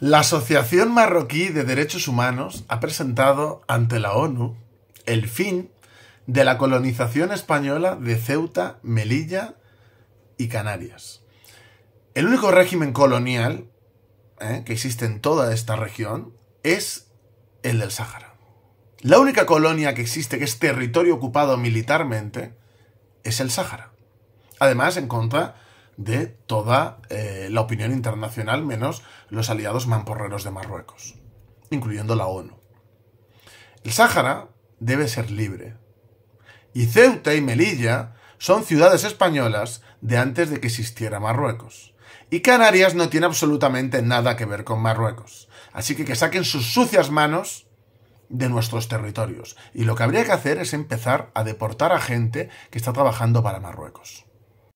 La Asociación Marroquí de Derechos Humanos ha presentado ante la ONU el fin de la colonización española de Ceuta, Melilla y Canarias. El único régimen colonial eh, que existe en toda esta región es el del Sáhara. La única colonia que existe que es territorio ocupado militarmente es el Sáhara. Además, en contra de toda eh, la opinión internacional, menos los aliados mamporreros de Marruecos, incluyendo la ONU. El Sáhara debe ser libre. Y Ceuta y Melilla son ciudades españolas de antes de que existiera Marruecos. Y Canarias no tiene absolutamente nada que ver con Marruecos. Así que que saquen sus sucias manos de nuestros territorios. Y lo que habría que hacer es empezar a deportar a gente que está trabajando para Marruecos.